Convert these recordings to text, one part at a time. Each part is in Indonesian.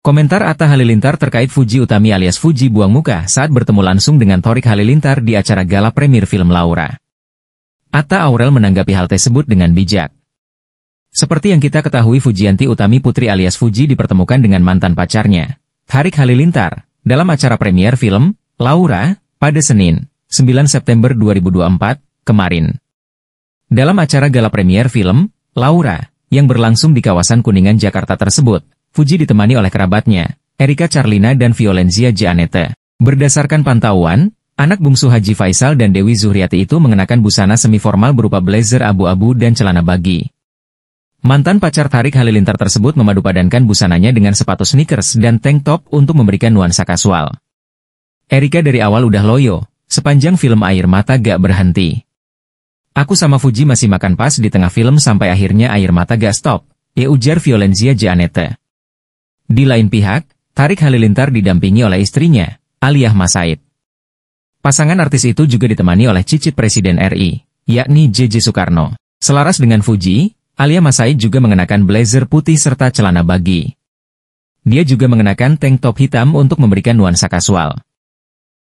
Komentar Atta Halilintar terkait Fuji Utami alias Fuji buang muka saat bertemu langsung dengan Torik Halilintar di acara gala premier film Laura. Atta Aurel menanggapi hal tersebut dengan bijak. Seperti yang kita ketahui Fujianti Utami Putri alias Fuji dipertemukan dengan mantan pacarnya, Tarik Halilintar, dalam acara premier film, Laura, pada Senin, 9 September 2024, kemarin. Dalam acara gala premier film, Laura, yang berlangsung di kawasan Kuningan Jakarta tersebut, Fuji ditemani oleh kerabatnya, Erika Charlina dan Violenzia Janete. Berdasarkan pantauan, anak bungsu Haji Faisal dan Dewi Zuhriati itu mengenakan busana semi-formal berupa blazer abu-abu dan celana bagi. Mantan pacar Tarik Halilintar tersebut memadupadankan busananya dengan sepatu sneakers dan tank top untuk memberikan nuansa kasual. Erika dari awal udah loyo, sepanjang film Air Mata Gak Berhenti. Aku sama Fuji masih makan pas di tengah film sampai akhirnya air mata gak stop, ya ujar Violenzia Gianete. Di lain pihak, Tarik Halilintar didampingi oleh istrinya, Aliyah Masaid. Pasangan artis itu juga ditemani oleh cicit Presiden RI, yakni JJ Soekarno. Selaras dengan Fuji, Aliyah Masaid juga mengenakan blazer putih serta celana bagi. Dia juga mengenakan tank top hitam untuk memberikan nuansa kasual.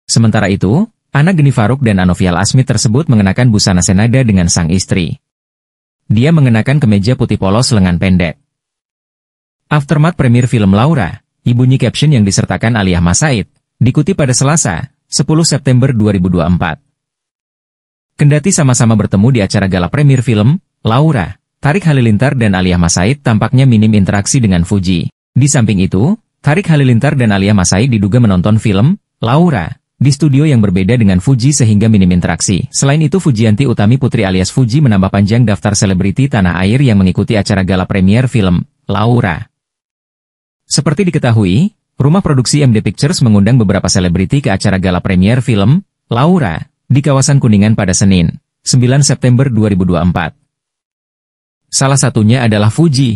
Sementara itu, anak Geni Faruk dan Anovial Asmi tersebut mengenakan busana senada dengan sang istri. Dia mengenakan kemeja putih polos lengan pendek. Aftermath premier film Laura, ibunya caption yang disertakan Aliyah Masaid, dikutip pada Selasa, 10 September 2024. Kendati sama-sama bertemu di acara gala premier film, Laura, Tarik Halilintar dan Aliyah Masaid tampaknya minim interaksi dengan Fuji. Di samping itu, Tarik Halilintar dan Aliyah Masaid diduga menonton film, Laura, di studio yang berbeda dengan Fuji sehingga minim interaksi. Selain itu Fujianti Utami Putri alias Fuji menambah panjang daftar selebriti tanah air yang mengikuti acara gala premier film, Laura. Seperti diketahui, rumah produksi MD Pictures mengundang beberapa selebriti ke acara gala premier film Laura di kawasan Kuningan pada Senin, 9 September 2024. Salah satunya adalah Fuji.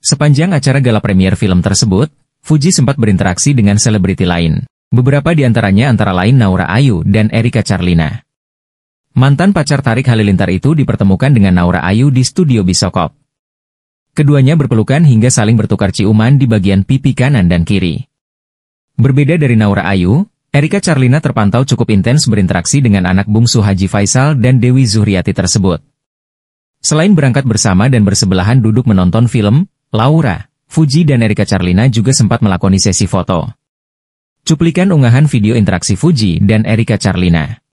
Sepanjang acara gala premier film tersebut, Fuji sempat berinteraksi dengan selebriti lain. Beberapa di antaranya antara lain Naura Ayu dan Erika Charlina. Mantan pacar Tarik Halilintar itu dipertemukan dengan Naura Ayu di studio Bisokop. Keduanya berpelukan hingga saling bertukar ciuman di bagian pipi kanan dan kiri. Berbeda dari Naura Ayu, Erika Charlina terpantau cukup intens berinteraksi dengan anak bungsu Haji Faisal dan Dewi Zuhriati tersebut. Selain berangkat bersama dan bersebelahan duduk menonton film, Laura, Fuji dan Erika Charlina juga sempat melakoni sesi foto. Cuplikan unggahan video interaksi Fuji dan Erika Charlina.